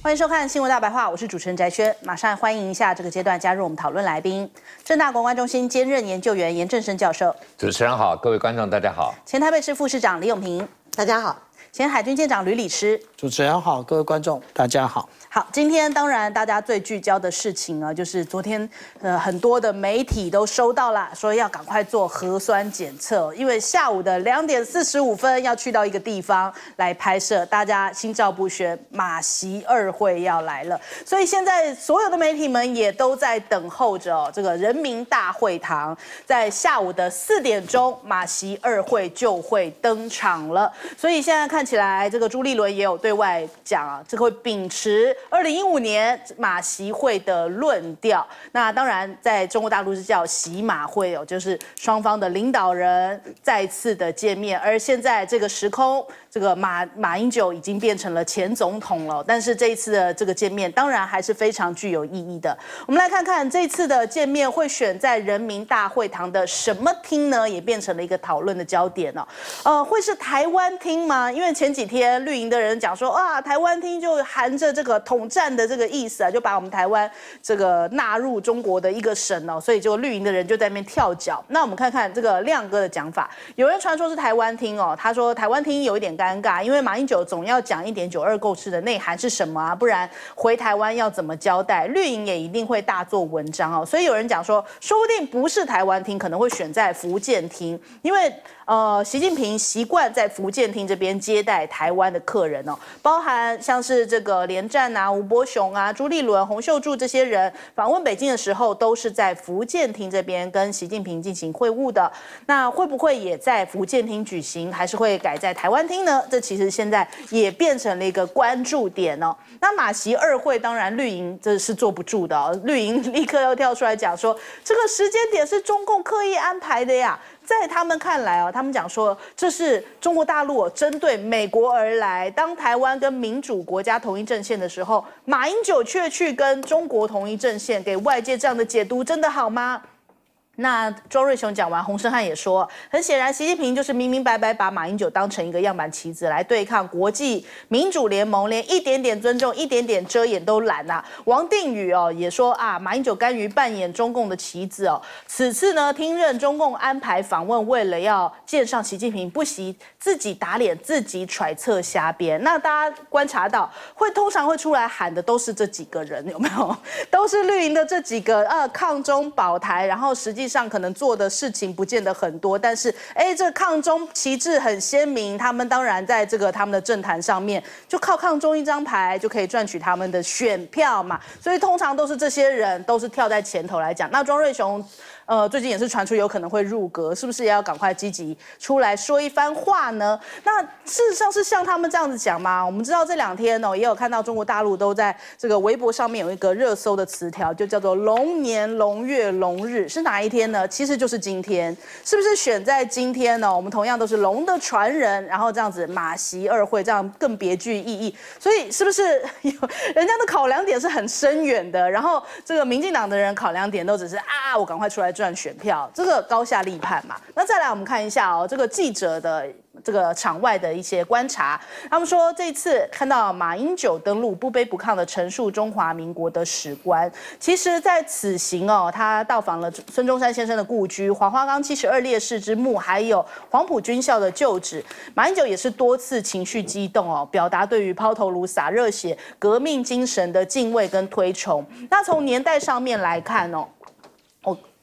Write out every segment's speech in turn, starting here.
欢迎收看《新闻大白话》，我是主持人翟轩。马上欢迎一下这个阶段加入我们讨论来宾，正大公关中心兼任研究员严正生教授。主持人好，各位观众大家好。前台北市副市长李永平，大家好。前海军舰长吕礼师。主持人好，各位观众大家好。好，今天当然大家最聚焦的事情呢，就是昨天呃很多的媒体都收到了，说要赶快做核酸检测，因为下午的两点四十五分要去到一个地方来拍摄，大家心照不宣，马席二会要来了，所以现在所有的媒体们也都在等候着这个人民大会堂，在下午的四点钟，马席二会就会登场了，所以现在看起来这个朱立伦也有对外讲啊，这个会秉持。二零一五年马习会的论调，那当然在中国大陆是叫习马会哦，就是双方的领导人再次的见面，而现在这个时空。这个马马英九已经变成了前总统了，但是这一次的这个见面，当然还是非常具有意义的。我们来看看这次的见面会选在人民大会堂的什么厅呢？也变成了一个讨论的焦点哦。呃，会是台湾厅吗？因为前几天绿营的人讲说啊，台湾厅就含着这个统战的这个意思啊，就把我们台湾这个纳入中国的一个省哦，所以就绿营的人就在那边跳脚。那我们看看这个亮哥的讲法，有人传说是台湾厅哦，他说台湾厅有一点。尴尬，因为马英九总要讲一点九二共识的内涵是什么啊，不然回台湾要怎么交代？绿营也一定会大做文章哦，所以有人讲说，说不定不是台湾厅，可能会选在福建厅，因为。呃，习近平习惯在福建厅这边接待台湾的客人哦，包含像是这个连战啊、吴伯雄啊、朱立伦、洪秀柱这些人访问北京的时候，都是在福建厅这边跟习近平进行会晤的。那会不会也在福建厅举行，还是会改在台湾厅呢？这其实现在也变成了一个关注点哦。那马习二会当然绿营这是坐不住的哦，绿营 立刻要跳出来讲说，这个时间点是中共刻意安排的呀。在他们看来啊，他们讲说这是中国大陆针对美国而来。当台湾跟民主国家同一阵线的时候，马英九却去跟中国同一阵线，给外界这样的解读，真的好吗？那庄瑞雄讲完，洪胜汉也说，很显然，习近平就是明明白白把马英九当成一个样板棋子来对抗国际民主联盟，连一点点尊重、一点点遮掩都懒啊。王定宇哦也说啊，马英九甘于扮演中共的棋子哦，此次呢听任中共安排访问，为了要见上习近平，不惜自己打脸、自己揣测、瞎编。那大家观察到，会通常会出来喊的都是这几个人有没有？都是绿营的这几个，呃，抗中保台，然后实际。上可能做的事情不见得很多，但是哎，这抗中旗帜很鲜明，他们当然在这个他们的政坛上面就靠抗中一张牌就可以赚取他们的选票嘛，所以通常都是这些人都是跳在前头来讲。那庄瑞雄。呃，最近也是传出有可能会入阁，是不是也要赶快积极出来说一番话呢？那事实上是像他们这样子讲吗？我们知道这两天哦，也有看到中国大陆都在这个微博上面有一个热搜的词条，就叫做“龙年龙月龙日”，是哪一天呢？其实就是今天，是不是选在今天呢？我们同样都是龙的传人，然后这样子马席二会，这样更别具意义。所以是不是 有人家的考量点是很深远的？然后这个民进党的人考量点都只是啊，我赶快出来。赚选票，这个高下立判嘛。那再来，我们看一下哦，这个记者的这个场外的一些观察，他们说这次看到马英九登陆，不卑不亢的陈述中华民国的史观。其实，在此行哦，他到访了孙中山先生的故居、黄花岗七十二烈士之墓，还有黄埔军校的旧址。马英九也是多次情绪激动哦，表达对于抛头颅、洒热血革命精神的敬畏跟推崇。那从年代上面来看哦。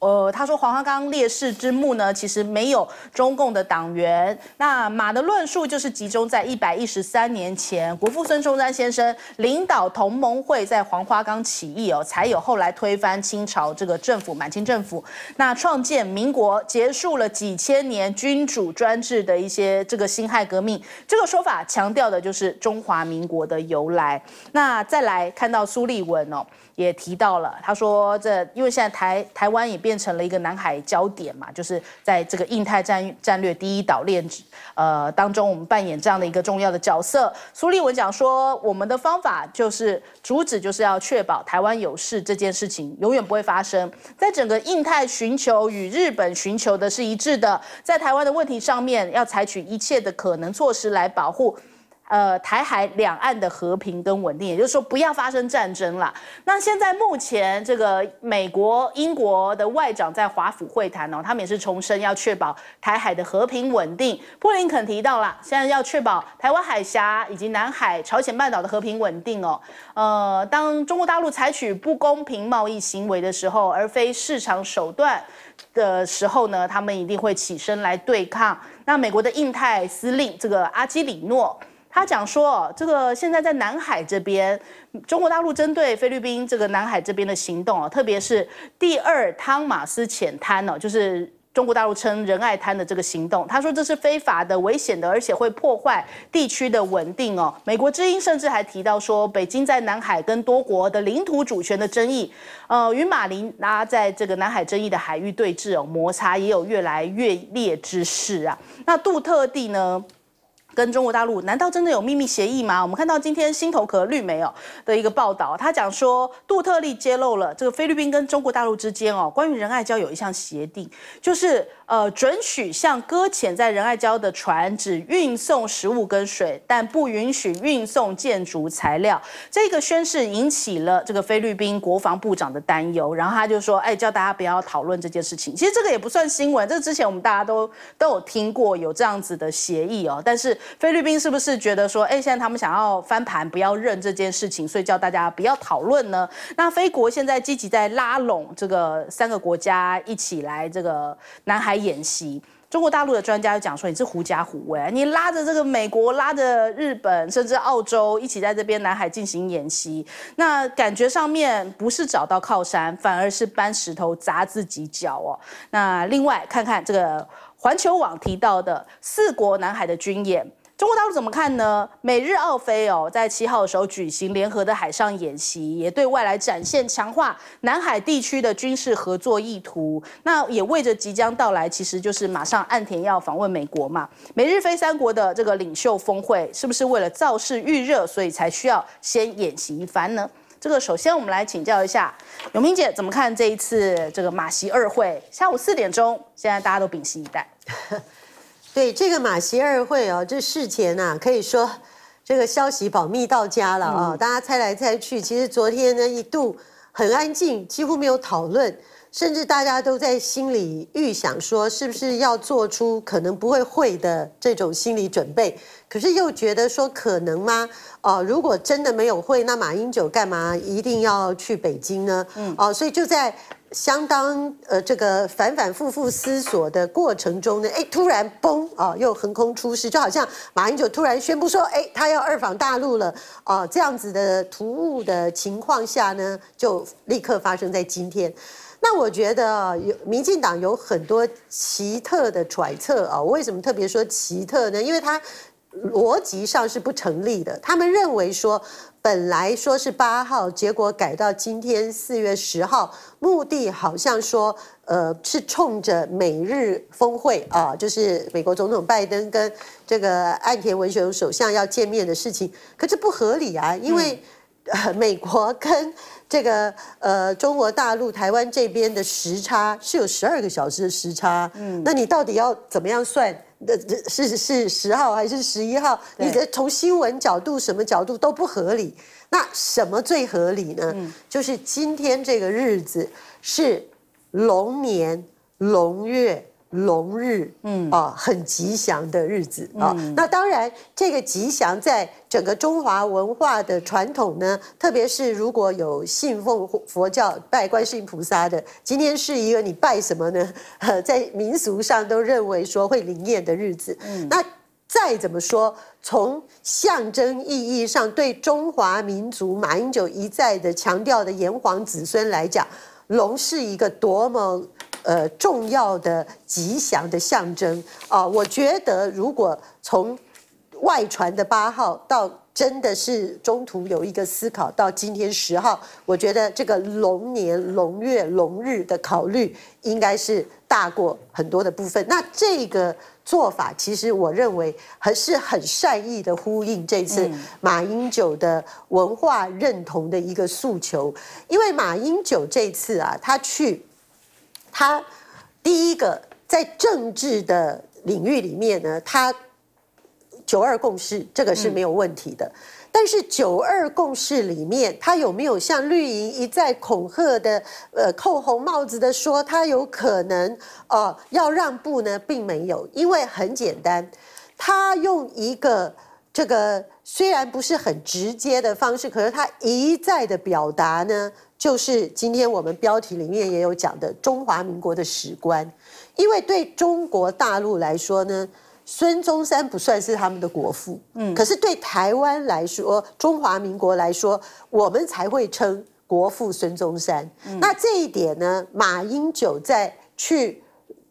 呃，他说黄花岗烈士之墓呢，其实没有中共的党员。那马的论述就是集中在一百一十三年前，国父孙中山先生领导同盟会在黄花岗起义哦，才有后来推翻清朝这个政府，满清政府，那创建民国，结束了几千年君主专制的一些这个辛亥革命。这个说法强调的就是中华民国的由来。那再来看到苏立文哦。也提到了，他说这因为现在台台湾也变成了一个南海焦点嘛，就是在这个印太战战略第一岛链呃当中，我们扮演这样的一个重要的角色。苏立文讲说，我们的方法就是主旨就是要确保台湾有事这件事情永远不会发生在整个印太，寻求与日本寻求的是一致的，在台湾的问题上面，要采取一切的可能措施来保护。呃，台海两岸的和平跟稳定，也就是说不要发生战争了。那现在目前这个美国、英国的外长在华府会谈哦，他们也是重申要确保台海的和平稳定。布林肯提到了，现在要确保台湾海峡以及南海、朝鲜半岛的和平稳定哦。呃，当中国大陆采取不公平贸易行为的时候，而非市场手段的时候呢，他们一定会起身来对抗。那美国的印太司令这个阿基里诺。他讲说，这个现在在南海这边，中国大陆针对菲律宾这个南海这边的行动哦，特别是第二汤马斯浅滩哦，就是中国大陆称仁爱滩的这个行动，他说这是非法的、危险的，而且会破坏地区的稳定哦。美国之音甚至还提到说，北京在南海跟多国的领土主权的争议，呃，与马林拉在这个南海争议的海域对峙哦，摩擦也有越来越烈之势啊。那杜特地呢？跟中国大陆难道真的有秘密协议吗？我们看到今天《新头壳》绿媒哦的一个报道，他讲说杜特利揭露了这个菲律宾跟中国大陆之间哦关于仁爱礁有一项协定，就是呃准许向搁浅在仁爱礁的船只运送食物跟水，但不允许运送建筑材料。这个宣誓引起了这个菲律宾国防部长的担忧，然后他就说，哎，叫大家不要讨论这件事情。其实这个也不算新闻，这之前我们大家都都有听过有这样子的协议哦，但是。菲律宾是不是觉得说，哎，现在他们想要翻盘，不要认这件事情，所以叫大家不要讨论呢？那菲国现在积极在拉拢这个三个国家一起来这个南海演习。中国大陆的专家就讲说，你是狐假虎威，你拉着这个美国，拉着日本，甚至澳洲一起在这边南海进行演习，那感觉上面不是找到靠山，反而是搬石头砸自己脚哦。那另外看看这个。环球网提到的四国南海的军演，中国大陆怎么看呢？美日澳菲哦，在七号的时候举行联合的海上演习，也对外来展现强化南海地区的军事合作意图。那也为着即将到来，其实就是马上岸田要访问美国嘛，美日菲三国的这个领袖峰会，是不是为了造势预热，所以才需要先演习一番呢？这个首先我们来请教一下永明姐怎么看这一次这个马席二会，下午四点钟，现在大家都屏息以待。对这个马歇二会哦，这事前呐可以说这个消息保密到家了啊！大家猜来猜去，其实昨天呢一度很安静，几乎没有讨论，甚至大家都在心里预想说，是不是要做出可能不会会的这种心理准备？可是又觉得说可能吗？哦，如果真的没有会，那马英九干嘛一定要去北京呢？嗯，哦，所以就在。相当呃，这个反反复复思索的过程中呢，哎，突然崩啊，又横空出世，就好像马英九突然宣布说，哎，他要二访大陆了啊，这样子的突兀的情况下呢，就立刻发生在今天。那我觉得有民进党有很多奇特的揣测啊，我为什么特别说奇特呢？因为他逻辑上是不成立的，他们认为说。本来说是八号，结果改到今天四月十号，目的好像说，呃，是冲着美日峰会啊，就是美国总统拜登跟这个岸田文雄首相要见面的事情，可这不合理啊，因为，呃，美国跟这个呃中国大陆台湾这边的时差是有十二个小时的时差，嗯，那你到底要怎么样算？的这是是十号还是十一号？你的从新闻角度什么角度都不合理。那什么最合理呢？就是今天这个日子是龙年龙月。龙日，嗯啊，很吉祥的日子啊。那当然，这个吉祥在整个中华文化的传统呢，特别是如果有信奉佛教、拜观世音菩萨的，今天是一个你拜什么呢？在民俗上都认为说会灵验的日子。那再怎么说，从象征意义上，对中华民族马英九一再的强调的炎黄子孙来讲，龙是一个多么。呃，重要的吉祥的象征啊，我觉得如果从外传的八号到真的是中途有一个思考，到今天十号，我觉得这个龙年、龙月、龙日的考虑应该是大过很多的部分。那这个做法，其实我认为还是很善意的呼应这次马英九的文化认同的一个诉求，因为马英九这次啊，他去。他第一个在政治的领域里面呢，他九二共识这个是没有问题的，但是九二共识里面他有没有像绿营一再恐吓的呃扣红帽子的说他有可能哦要让步呢，并没有，因为很简单，他用一个。这个虽然不是很直接的方式，可是他一再的表达呢，就是今天我们标题里面也有讲的中华民国的史观，因为对中国大陆来说呢，孙中山不算是他们的国父，嗯，可是对台湾来说，中华民国来说，我们才会称国父孙中山。那这一点呢，马英九在去。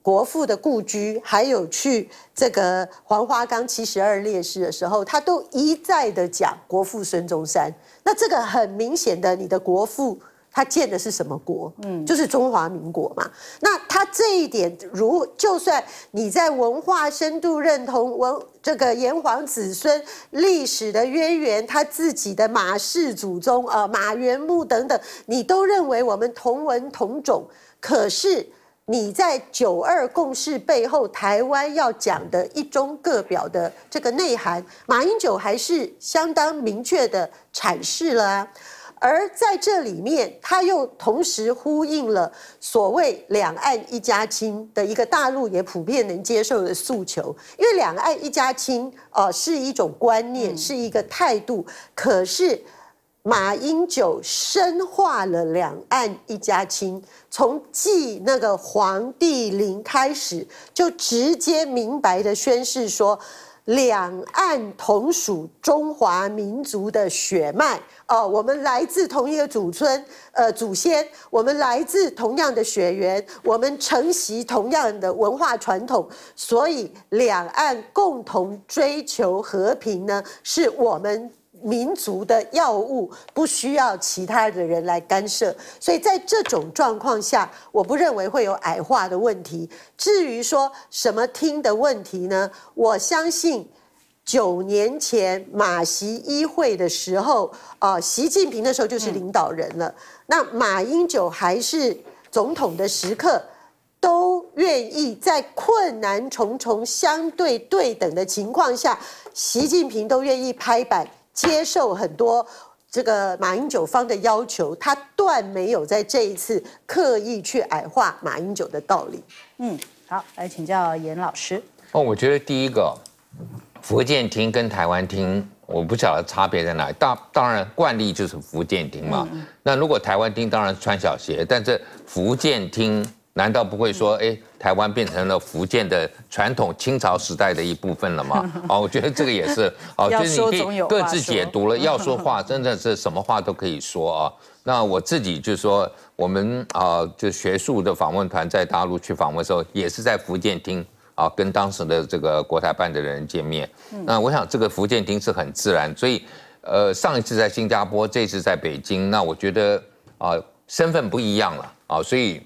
国父的故居，还有去这个黄花岗七十二烈士的时候，他都一再的讲国父孙中山。那这个很明显的，你的国父他建的是什么国？嗯，就是中华民国嘛。那他这一点，如就算你在文化深度认同文这个炎黄子孙历史的渊源，他自己的马氏祖宗，呃，马元墓等等，你都认为我们同文同种，可是。你在九二共识背后，台湾要讲的一中各表的这个内涵，马英九还是相当明确的阐释了啊。而在这里面，他又同时呼应了所谓两岸一家亲的一个大陆也普遍能接受的诉求，因为两岸一家亲呃是一种观念，是一个态度，可是。马英九深化了两岸一家亲，从祭那个黄帝陵开始，就直接明白的宣示说，两岸同属中华民族的血脉，哦，我们来自同一个祖村，呃，祖先，我们来自同样的血缘，我们承袭同样的文化传统，所以两岸共同追求和平呢，是我们。民族的药物不需要其他的人来干涉，所以在这种状况下，我不认为会有矮化的问题。至于说什么听的问题呢？我相信九年前马席议会的时候，啊，习近平那时候就是领导人了，那马英九还是总统的时刻，都愿意在困难重重、相对对等的情况下，习近平都愿意拍板。接受很多这个马英九方的要求，他断没有在这一次刻意去矮化马英九的道理。嗯，好，来请教严老师。哦，我觉得第一个，福建厅跟台湾厅，我不晓得差别在哪里。当然惯例就是福建厅嘛。那如果台湾厅当然穿小鞋，但是福建厅。难道不会说，哎，台湾变成了福建的传统清朝时代的一部分了吗？啊，我觉得这个也是啊，就是你可以各自解读了。要说话，真的是什么话都可以说啊。那我自己就说，我们啊，就学术的访问团在大陆去访问的时候，也是在福建厅啊，跟当时的这个国台办的人见面。那我想，这个福建厅是很自然，所以，呃，上一次在新加坡，这次在北京，那我觉得啊，身份不一样了啊，所以。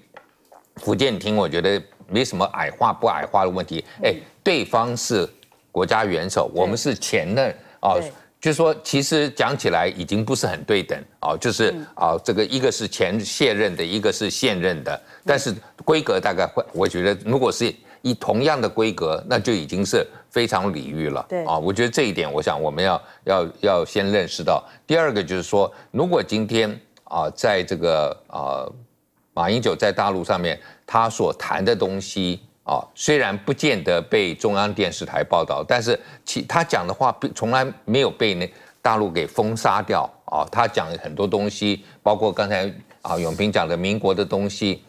福建厅，我觉得没什么矮化不矮化的问题。哎，对方是国家元首，我们是前任啊，就说其实讲起来已经不是很对等啊，就是啊，这个一个是前卸任的，一个是现任的，但是规格大概会，我觉得如果是以同样的规格，那就已经是非常礼遇了。对啊，我觉得这一点，我想我们要要要先认识到。第二个就是说，如果今天啊，在这个啊。马英九在大陆上面他所谈的东西啊，虽然不见得被中央电视台报道，但是其他讲的话从来没有被那大陆给封杀掉啊。他讲很多东西，包括刚才啊永平讲的民国的东西，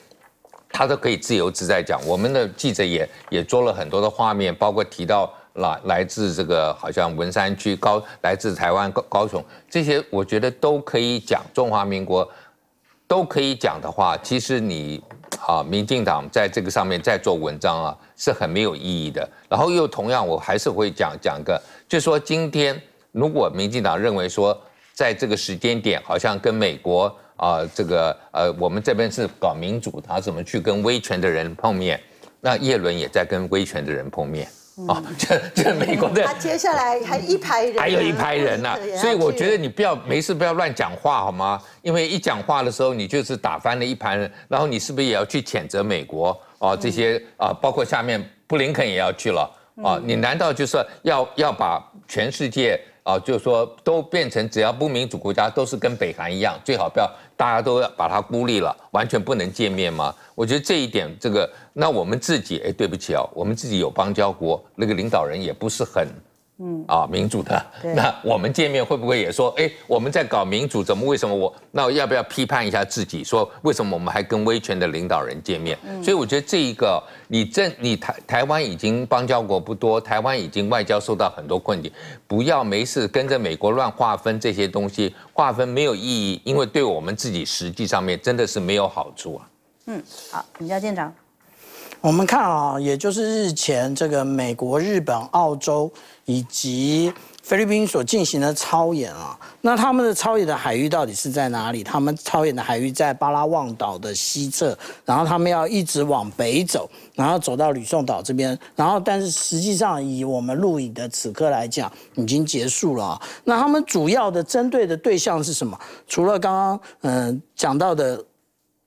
他都可以自由自在讲。我们的记者也也做了很多的画面，包括提到了来自这个好像文山区高，来自台湾高高雄这些，我觉得都可以讲中华民国。都可以讲的话，其实你啊，民进党在这个上面在做文章啊，是很没有意义的。然后又同样，我还是会讲讲个，就说今天如果民进党认为说，在这个时间点好像跟美国啊，这个呃，我们这边是搞民主，他怎么去跟威权的人碰面？那叶伦也在跟威权的人碰面。哦，这这美国的，他接下来还一排人，还有一排人呢，所以我觉得你不要没事不要乱讲话好吗？因为一讲话的时候，你就是打翻了一盘人，然后你是不是也要去谴责美国啊？这些啊，包括下面布林肯也要去了啊？你难道就是要要把全世界？啊，就是说，都变成只要不民主国家，都是跟北韩一样，最好不要大家都要把它孤立了，完全不能见面吗？我觉得这一点，这个那我们自己，哎，对不起啊，我们自己有邦交国，那个领导人也不是很。嗯啊，民主的那我们见面会不会也说，哎，我们在搞民主，怎么为什么我那要不要批判一下自己，说为什么我们还跟威权的领导人见面？所以我觉得这一个你正你台台湾已经邦交国不多，台湾已经外交受到很多困境，不要没事跟着美国乱划分这些东西，划分没有意义，因为对我们自己实际上面真的是没有好处啊。嗯，好，你叫舰长。我们看啊，也就是日前这个美国、日本、澳洲以及菲律宾所进行的操演啊，那他们的操演的海域到底是在哪里？他们操演的海域在巴拉望岛的西侧，然后他们要一直往北走，然后走到吕宋岛这边，然后但是实际上以我们录影的此刻来讲，已经结束了那他们主要的针对的对象是什么？除了刚刚嗯讲到的。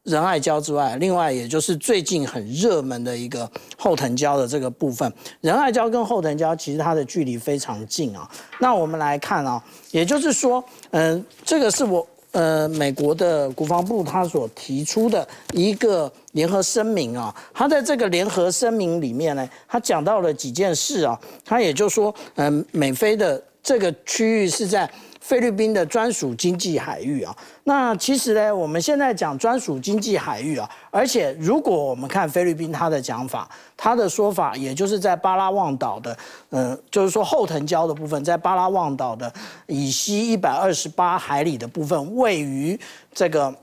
仁爱礁之外，另外也就是最近很热门的一个后藤礁的这个部分，仁爱礁跟后藤礁其实它的距离非常近啊。那我们来看啊，也就是说，嗯，这个是我呃美国的国防部他所提出的一个联合声明啊。他在这个联合声明里面呢，他讲到了几件事啊。他也就说，嗯，美菲的这个区域是在。菲律宾的专属经济海域啊，那其实呢，我们现在讲专属经济海域啊，而且如果我们看菲律宾它的讲法，它的说法也就是在巴拉望岛的，嗯，就是说后藤礁的部分，在巴拉望岛的以西一百二十八海里的部分，位于这个。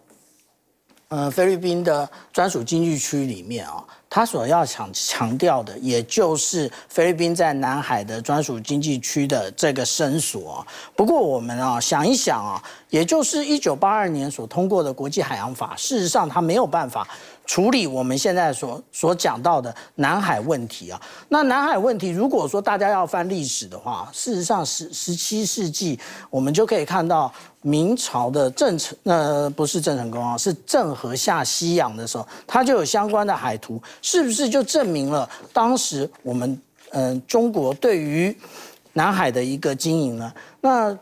呃，菲律宾的专属经济区里面啊，他所要想强调的，也就是菲律宾在南海的专属经济区的这个伸缩不过我们啊想一想啊，也就是一九八二年所通过的国际海洋法，事实上他没有办法。处理我们现在所所讲到的南海问题啊，那南海问题，如果说大家要翻历史的话，事实上十十七世纪我们就可以看到明朝的郑成，呃，不是郑成功啊，是郑和下西洋的时候，他就有相关的海图，是不是就证明了当时我们嗯中国对于南海的一个经营呢？那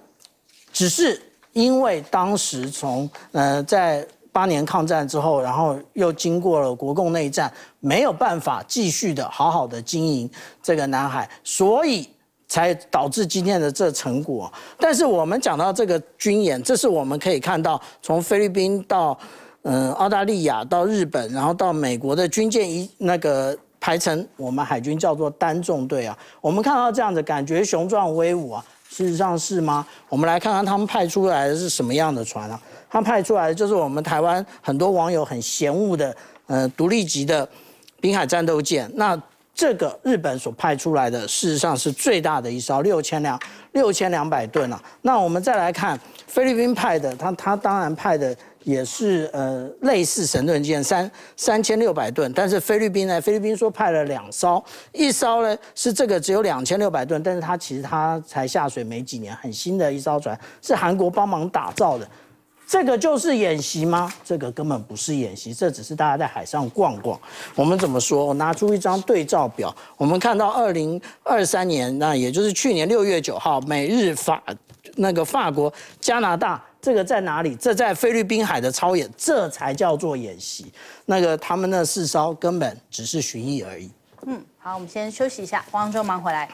只是因为当时从呃在。八年抗战之后，然后又经过了国共内战，没有办法继续的好好的经营这个南海，所以才导致今天的这成果。但是我们讲到这个军演，这是我们可以看到，从菲律宾到嗯澳大利亚到日本，然后到美国的军舰一那个排成，我们海军叫做单纵队啊，我们看到这样子，感觉雄壮威武啊。事实上是吗？我们来看看他们派出来的是什么样的船啊？他派出来的就是我们台湾很多网友很嫌恶的，呃，独立级的滨海战斗舰。那这个日本所派出来的，事实上是最大的一艘，六千两六千两百吨啊。那我们再来看菲律宾派的，他他当然派的。也是呃，类似神盾舰三三千六百吨，但是菲律宾呢？菲律宾说派了两艘，一艘呢是这个只有两千六百吨，但是它其实它才下水没几年，很新的一艘船，是韩国帮忙打造的。这个就是演习吗？这个根本不是演习，这只是大家在海上逛逛。我们怎么说？我拿出一张对照表，我们看到二零二三年，那也就是去年六月九号，美日法那个法国加拿大。这个在哪里？这在菲律宾海的操演，这才叫做演习。那个他们那四艘根本只是巡弋而已。嗯，好，我们先休息一下，汪章忙回来。